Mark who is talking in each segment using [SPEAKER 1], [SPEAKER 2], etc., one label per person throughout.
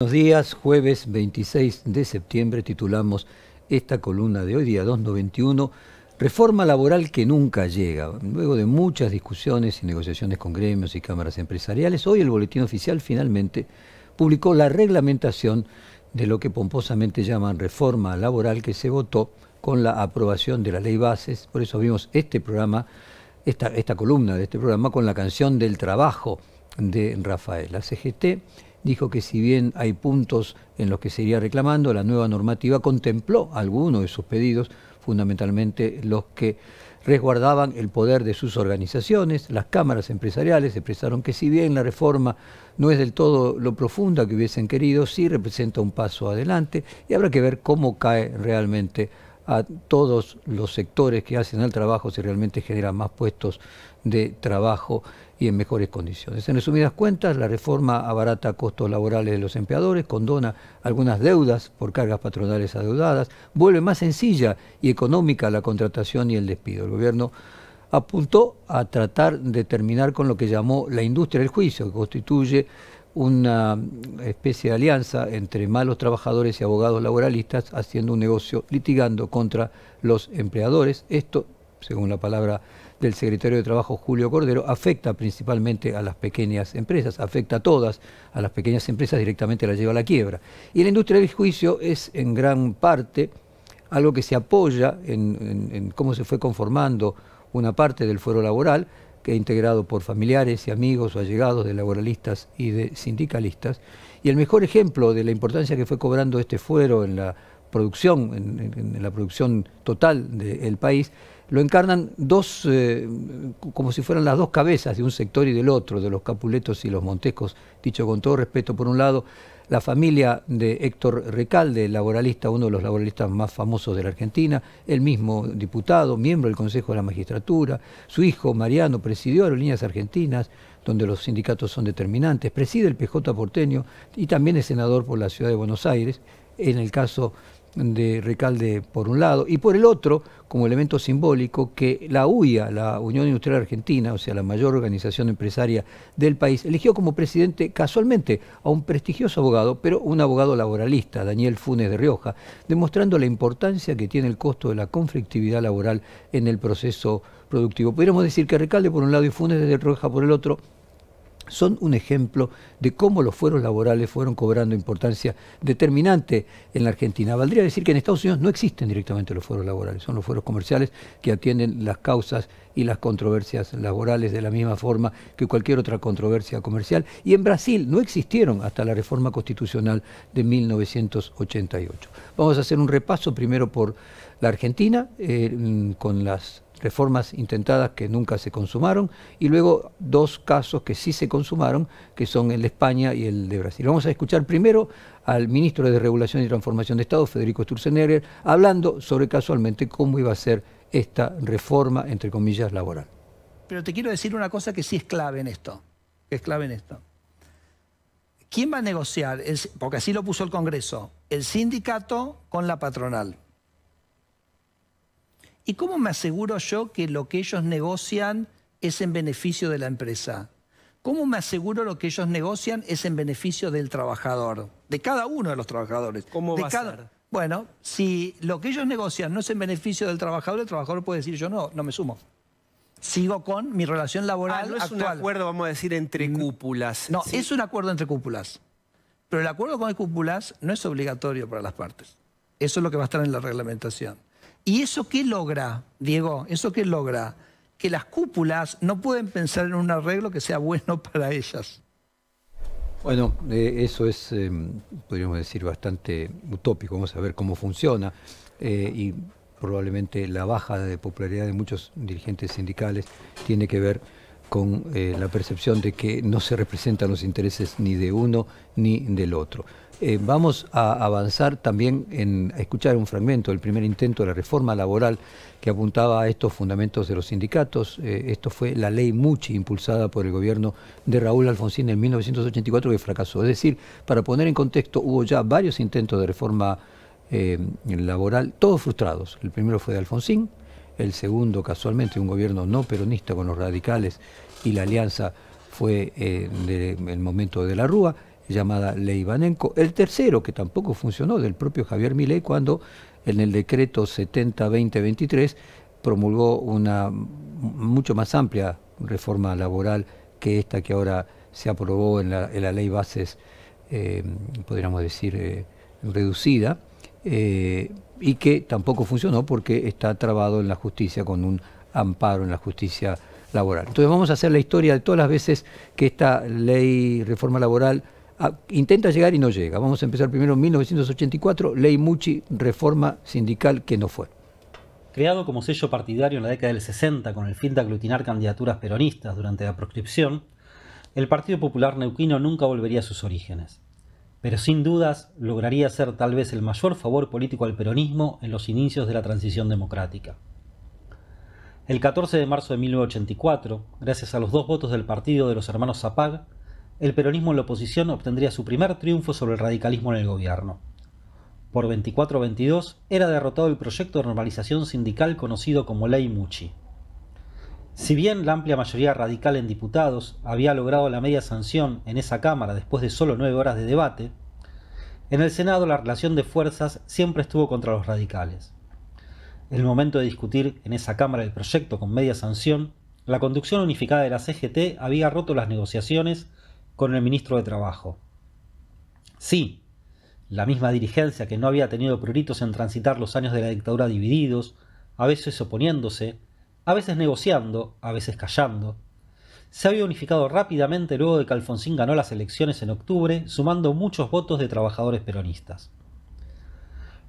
[SPEAKER 1] Buenos días, jueves 26 de septiembre titulamos esta columna de hoy, día 291, Reforma laboral que nunca llega. Luego de muchas discusiones y negociaciones con gremios y cámaras empresariales, hoy el Boletín Oficial finalmente publicó la reglamentación de lo que pomposamente llaman reforma laboral que se votó con la aprobación de la ley bases. Por eso vimos este programa, esta, esta columna de este programa con la canción del trabajo de Rafael. La CGT dijo que si bien hay puntos en los que se iría reclamando, la nueva normativa contempló algunos de sus pedidos, fundamentalmente los que resguardaban el poder de sus organizaciones. Las cámaras empresariales expresaron que si bien la reforma no es del todo lo profunda que hubiesen querido, sí representa un paso adelante y habrá que ver cómo cae realmente a todos los sectores que hacen el trabajo si realmente generan más puestos de trabajo y en mejores condiciones. En resumidas cuentas, la reforma abarata costos laborales de los empleadores, condona algunas deudas por cargas patronales adeudadas, vuelve más sencilla y económica la contratación y el despido. El gobierno apuntó a tratar de terminar con lo que llamó la industria del juicio, que constituye una mm, especie de alianza entre malos trabajadores y abogados laboralistas haciendo un negocio litigando contra los empleadores. Esto, según la palabra del secretario de Trabajo Julio Cordero, afecta principalmente a las pequeñas empresas, afecta a todas, a las pequeñas empresas directamente la lleva a la quiebra. Y la industria del juicio es en gran parte algo que se apoya en, cómo se fue conformando una parte del fuero laboral, que integrado por familiares y amigos o allegados de laboralistas y de sindicalistas. Y el mejor ejemplo de la importancia que fue cobrando este fuero en la producción, en, la producción total del país, lo encarnan dos, eh, como si fueran las dos cabezas de un sector y del otro, de los Capuletos y los Montescos, dicho con todo respeto, por un lado, la familia de Héctor Recalde, laboralista, uno de los laboralistas más famosos de la Argentina, el mismo diputado, miembro del Consejo de la Magistratura, su hijo Mariano presidió Aerolíneas Argentinas, donde los sindicatos son determinantes, preside el PJ porteño y también es senador por la ciudad de Buenos Aires, en el caso de Recalde por un lado, y por el otro, como elemento simbólico, que la UIA, la Unión Industrial Argentina, o sea, la mayor organización empresaria del país, eligió como presidente casualmente a un prestigioso abogado, pero un abogado laboralista, Daniel Funes de Rioja, demostrando la importancia que tiene el costo de la conflictividad laboral en el proceso productivo. Podríamos decir que Recalde por un lado y Funes de Rioja por el otro son un ejemplo de cómo los fueros laborales fueron cobrando importancia determinante en la Argentina. Valdría decir que en Estados Unidos no existen directamente los fueros laborales, son los fueros comerciales que atienden las causas y las controversias laborales de la misma forma que cualquier otra controversia comercial. Y en Brasil no existieron hasta la reforma constitucional de 1988. Vamos a hacer un repaso primero por la Argentina eh, con las reformas intentadas que nunca se consumaron, y luego dos casos que sí se consumaron, que son el de España y el de Brasil. Vamos a escuchar primero al ministro de Regulación y Transformación de Estado, Federico Sturzenegger, hablando sobre casualmente cómo iba a ser esta reforma, entre comillas, laboral.
[SPEAKER 2] Pero te quiero decir una cosa que sí es clave en esto, es clave en esto. ¿Quién va a negociar? porque así lo puso el Congreso, el sindicato con la patronal. ¿Y cómo me aseguro yo que lo que ellos negocian es en beneficio de la empresa? ¿Cómo me aseguro lo que ellos negocian es en beneficio del trabajador? De cada uno de los trabajadores. ¿Cómo va a ser? Bueno, si lo que ellos negocian no es en beneficio del trabajador, el trabajador puede decir yo no, no me sumo sigo con mi relación ah, laboral no es un acuerdo, vamos a decir, entre cúpulas. No, es un acuerdo entre cúpulas. Pero el acuerdo con el cúpulas no es obligatorio para las partes. Eso es lo que va a estar en la reglamentación. ¿Y eso qué logra, Diego? ¿Eso qué logra? Que las cúpulas no pueden pensar en un arreglo que sea bueno para ellas.
[SPEAKER 1] Bueno, eh, eso es, em, podríamos decir, bastante utópico. Vamos a ver cómo funciona. Eh, y probablemente la baja de popularidad de muchos dirigentes sindicales tiene que ver con eh, la percepción de que no se representan los intereses ni de uno ni del otro. Eh, vamos a avanzar también en escuchar un fragmento del primer intento de la reforma laboral que apuntaba a estos fundamentos de los sindicatos. Eh, esto fue la ley Muchi impulsada por el gobierno de Raúl Alfonsín en 1984 que fracasó. Es decir, para poner en contexto, hubo ya varios intentos de reforma laboral, todos frustrados. El primero fue de Alfonsín, el segundo casualmente, un gobierno no peronista con los radicales y la alianza fue en eh, el momento de la Rúa, llamada Ley Banenco. El tercero, que tampoco funcionó, del propio Javier Milei, cuando en el decreto 70 20 promulgó una mucho más amplia reforma laboral que esta que ahora se aprobó en la, ley bases, eh, podríamos decir, eh, reducida eh, y que tampoco funcionó porque está trabado en la justicia con un amparo en la justicia laboral. Entonces vamos a hacer la historia de todas las veces que esta ley reforma laboral ah, intenta llegar y no llega. Vamos a empezar primero en 1984, ley Muchi, reforma sindical que no fue.
[SPEAKER 3] Creado como sello partidario en la década del 60 con el fin de aglutinar candidaturas peronistas durante la proscripción, el Partido Popular Neuquino nunca volvería a sus orígenes pero sin dudas lograría ser tal vez el mayor favor político al peronismo en los inicios de la transición democrática. El 14 de marzo de 1984, gracias a los dos votos del partido de los hermanos Zapag, el peronismo en la oposición obtendría su primer triunfo sobre el radicalismo en el gobierno. Por 24-22 era derrotado el proyecto de normalización sindical conocido como Ley Muchi. Si bien la amplia mayoría radical en diputados había logrado la media sanción en esa Cámara después de solo nueve horas de debate, en el Senado la relación de fuerzas siempre estuvo contra los radicales. En el momento de discutir en esa Cámara el proyecto con media sanción, la conducción unificada de la CGT había roto las negociaciones con el ministro de Trabajo. Sí, la misma dirigencia que no había tenido pruritos en transitar los años de la dictadura divididos, a veces oponiéndose, a veces negociando, a veces callando. Se había unificado rápidamente luego de que Alfonsín ganó las elecciones en octubre, sumando muchos votos de trabajadores peronistas.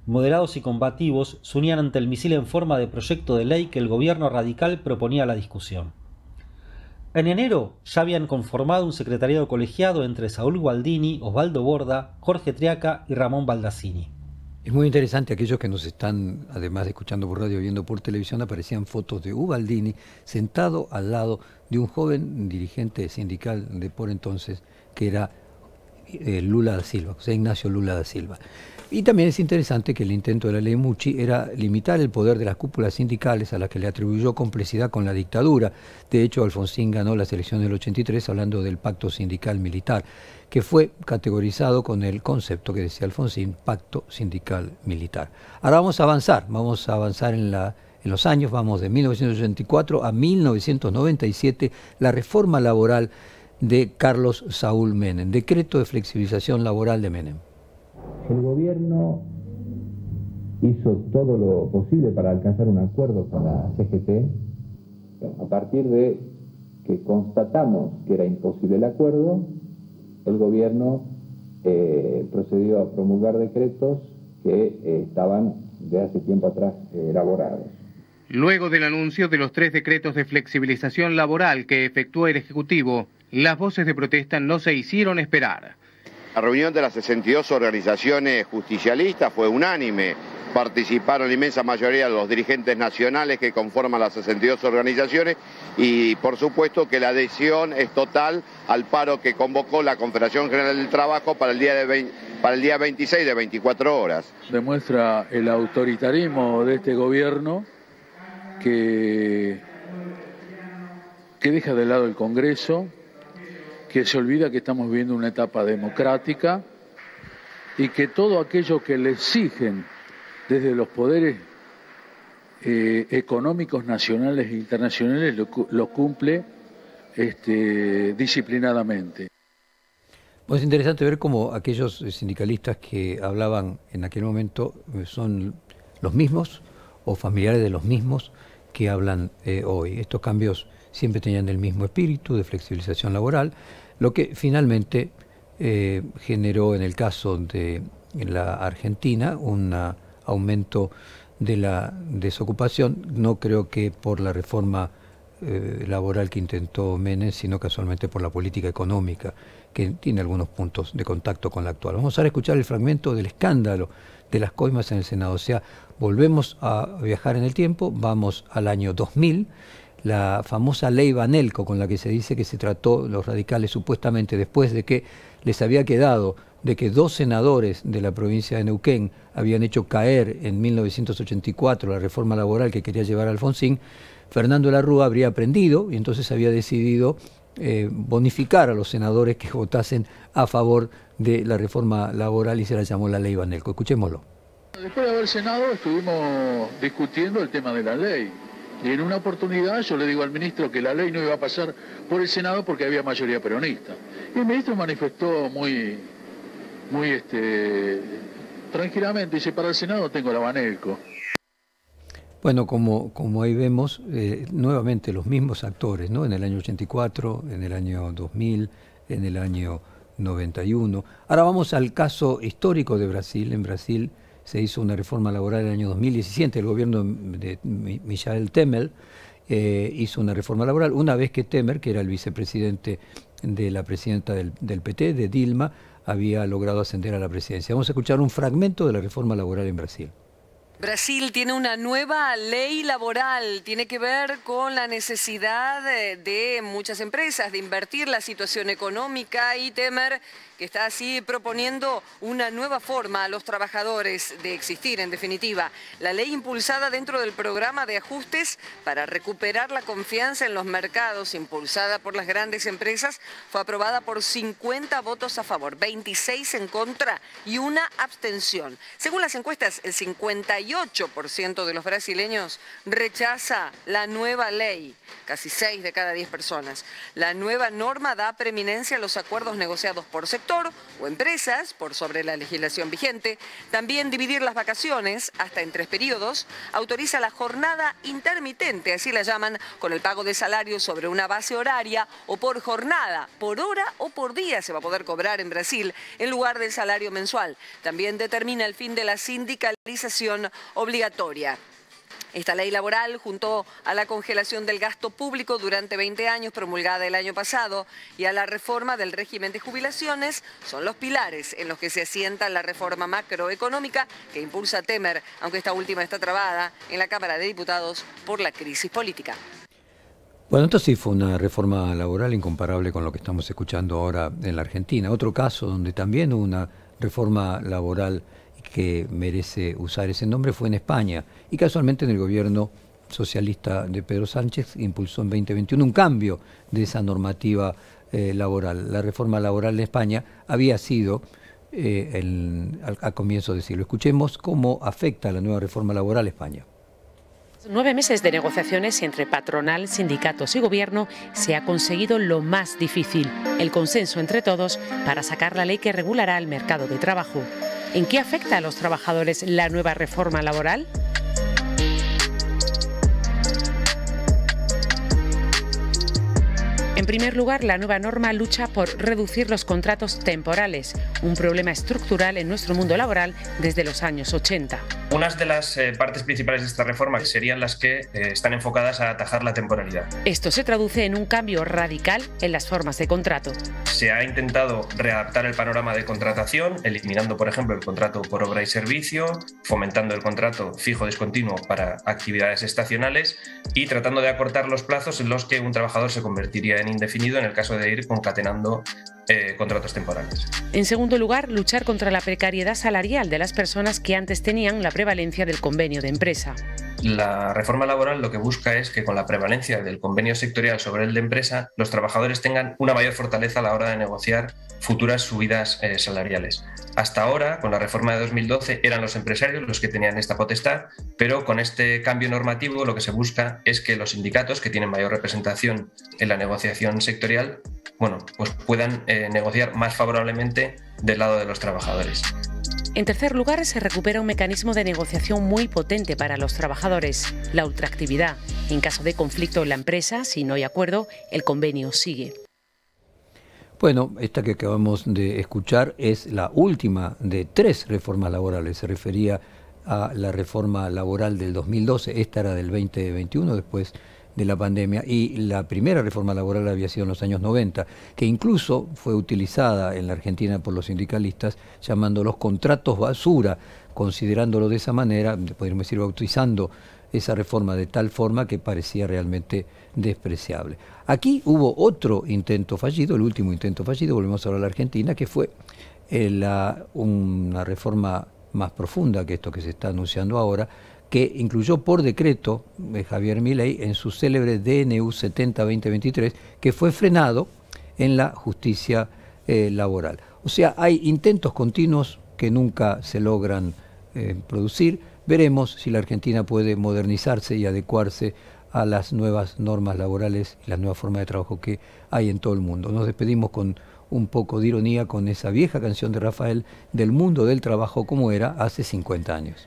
[SPEAKER 3] Moderados y combativos se unían ante el misil en forma de proyecto de ley que el gobierno radical proponía a la discusión. En enero ya habían conformado un secretariado colegiado entre Saúl Gualdini, Osvaldo Borda, Jorge Triaca y Ramón
[SPEAKER 1] Baldassini. Es muy interesante, aquellos que nos están, además de escuchando por radio, viendo por televisión, aparecían fotos de Ubaldini sentado al lado de un joven dirigente sindical de por entonces, que era eh, Lula da Silva, José Ignacio Lula da Silva. Y también es interesante que el intento de la ley Muchi era limitar el poder de las cúpulas sindicales a las que le atribuyó complicidad con la dictadura. De hecho, Alfonsín ganó la elecciones del 83 hablando del pacto sindical militar, que fue categorizado con el concepto que decía Alfonsín, pacto sindical militar. Ahora vamos a avanzar, vamos a avanzar en la en los años, vamos de 1984 a 1997, la reforma laboral de Carlos Saúl Menem, decreto de flexibilización laboral de Menem. El gobierno hizo todo lo posible para alcanzar un acuerdo con la CGT. A partir de que constatamos que era imposible el acuerdo, el gobierno eh, procedió a promulgar decretos que eh, estaban de hace tiempo atrás eh, elaborados.
[SPEAKER 4] Luego del anuncio de los tres decretos de flexibilización laboral que efectuó el Ejecutivo, las voces de protesta no se hicieron esperar.
[SPEAKER 1] La reunión de las 62 organizaciones justicialistas fue unánime. Participaron la inmensa mayoría de los dirigentes nacionales que conforman las 62 organizaciones y por supuesto que la adhesión es total al paro que convocó la Confederación General del Trabajo para el día, para el día 26 de 24 horas.
[SPEAKER 5] Demuestra el autoritarismo de este gobierno que, que deja de lado el Congreso, que se olvida que estamos viviendo una etapa democrática y que todo aquello que le exigen desde los poderes eh, económicos nacionales e internacionales lo, cumple este, disciplinadamente.
[SPEAKER 1] Pues es interesante ver cómo aquellos eh, sindicalistas que hablaban en aquel momento eh, son los mismos o familiares de los mismos que hablan hoy. Estos cambios siempre tenían el mismo espíritu de flexibilización laboral, lo que finalmente eh, generó en el caso de la Argentina un aumento de la desocupación, no creo que por la reforma eh, laboral que intentó Menem, sino casualmente por la política económica, que tiene algunos puntos de contacto con la actual. Vamos a escuchar el fragmento del escándalo de las coimas en el Senado, o sea, volvemos a viajar en el tiempo, vamos al año 2000 la famosa ley Banelco con la que se dice que se trató los radicales supuestamente después de que les había quedado de que dos senadores de la provincia de Neuquén habían hecho caer en 1984 la reforma laboral que quería llevar Alfonsín, Fernando Larrúa habría aprendido y entonces había decidido eh, bonificar a los senadores que votasen a favor de la reforma laboral y se la llamó la ley Banelco. Escuchémoslo.
[SPEAKER 5] Después de haber Senado estuvimos discutiendo el tema de la ley y en una oportunidad yo le digo al ministro que la ley no iba a pasar por el Senado porque había mayoría peronista. Y el ministro manifestó muy, muy este, tranquilamente, dice, para el Senado tengo la Baneco.
[SPEAKER 1] Bueno, como, como ahí vemos, eh, nuevamente los mismos actores, ¿no? En el año 84, en el año 2000, en el año 91. Ahora vamos al caso histórico de Brasil. En Brasil se hizo una reforma laboral en el año 2017, el gobierno de Michael Temer eh, hizo una reforma laboral, una vez que Temer, que era el vicepresidente de la presidenta del, del PT, de Dilma, había logrado ascender a la presidencia. Vamos a escuchar un fragmento de la reforma laboral en Brasil.
[SPEAKER 6] Brasil tiene una nueva ley laboral, tiene que ver con la necesidad eh, de muchas empresas de invertir la situación económica y Temer que está así proponiendo una nueva forma a los trabajadores de existir, en definitiva. La ley impulsada dentro del programa de ajustes para recuperar la confianza en los mercados, impulsada por las grandes empresas, fue aprobada por 50 votos a favor, 26 en contra y una abstención. Según las encuestas, el 58% de los brasileños rechaza la nueva ley, casi 6 de cada 10 personas. La nueva norma da preeminencia a los acuerdos negociados por sector o empresas por sobre la legislación vigente. También dividir las vacaciones hasta en tres periodos. Autoriza la jornada intermitente, así la llaman, con el pago de salario sobre una base horaria o por jornada, por hora o por día se va a poder cobrar en Brasil en lugar del salario mensual. También determina el fin de la sindicalización obligatoria. Esta ley laboral, junto a la congelación del gasto público durante 20 años promulgada el año pasado y a la reforma del régimen de jubilaciones, son los pilares en los que se asienta la reforma macroeconómica que impulsa Temer, aunque esta última está trabada en la Cámara de Diputados por la crisis política.
[SPEAKER 1] Bueno, esto sí fue una reforma laboral incomparable con lo que estamos escuchando ahora en la Argentina. Otro caso donde también hubo una reforma laboral que merece usar ese nombre fue en España y casualmente en el gobierno socialista de Pedro Sánchez impulsó en 2021 un cambio de esa normativa eh, laboral. La reforma laboral en España había sido eh, a, comienzos de siglo. Escuchemos cómo afecta la nueva reforma laboral a España.
[SPEAKER 7] Nueve meses de negociaciones entre patronal, sindicatos y gobierno se ha conseguido lo más difícil, el consenso entre todos para sacar la ley que regulará el mercado de trabajo. ¿En qué afecta a los trabajadores la nueva reforma laboral? En primer lugar, la nueva norma lucha por reducir los contratos temporales, un problema estructural en nuestro mundo laboral desde los años 80.
[SPEAKER 4] Unas de las eh, partes principales de esta reforma serían las que eh, están enfocadas a atajar la temporalidad.
[SPEAKER 7] Esto se traduce en un cambio radical en las formas de contrato.
[SPEAKER 4] Se ha intentado readaptar el panorama de contratación, eliminando, por ejemplo, el contrato por obra y servicio, fomentando el contrato fijo discontinuo para actividades estacionales y tratando de acortar los plazos en los que un trabajador se convertiría en indefinido en el caso de ir concatenando eh, contratos temporales.
[SPEAKER 7] En segundo lugar, luchar contra la precariedad salarial de las personas que antes tenían la prevalencia del convenio de empresa
[SPEAKER 4] la reforma laboral lo que busca es que con la prevalencia del convenio sectorial sobre el de empresa, los trabajadores tengan una mayor fortaleza a la hora de negociar futuras subidas eh, salariales. Hasta ahora, con la reforma de 2012, eran los empresarios los que tenían esta potestad, pero con este cambio normativo lo que se busca es que los sindicatos, que tienen mayor representación en la negociación sectorial, bueno, pues puedan eh, negociar más favorablemente del lado de los trabajadores.
[SPEAKER 7] En tercer lugar, se recupera un mecanismo de negociación muy potente para los trabajadores, la ultraactividad. En caso de conflicto en la empresa, si no hay acuerdo, el convenio sigue.
[SPEAKER 1] Bueno, esta que acabamos de escuchar es la última de tres reformas laborales. Se refería a la reforma laboral del 2012, esta era del 2021, después de la pandemia y la primera reforma laboral había sido en los años 90, que incluso fue utilizada en la Argentina por los sindicalistas llamando los contratos basura, considerándolo de esa manera, podríamos decir bautizando esa reforma de tal forma que parecía realmente despreciable. Aquí hubo otro intento fallido, el último intento fallido, volvemos ahora a la Argentina, que fue eh, la, una reforma más profunda que esto que se está anunciando ahora, que incluyó por decreto de Javier Milei en su célebre DNU 70-2023, que fue frenado en la justicia eh, laboral. O sea, hay intentos continuos que nunca se logran eh, producir. Veremos si la Argentina puede modernizarse y adecuarse a las nuevas normas laborales y las nuevas formas de trabajo que hay en todo el mundo. Nos despedimos con un poco de ironía con esa vieja canción de Rafael del mundo del trabajo como era hace 50 años.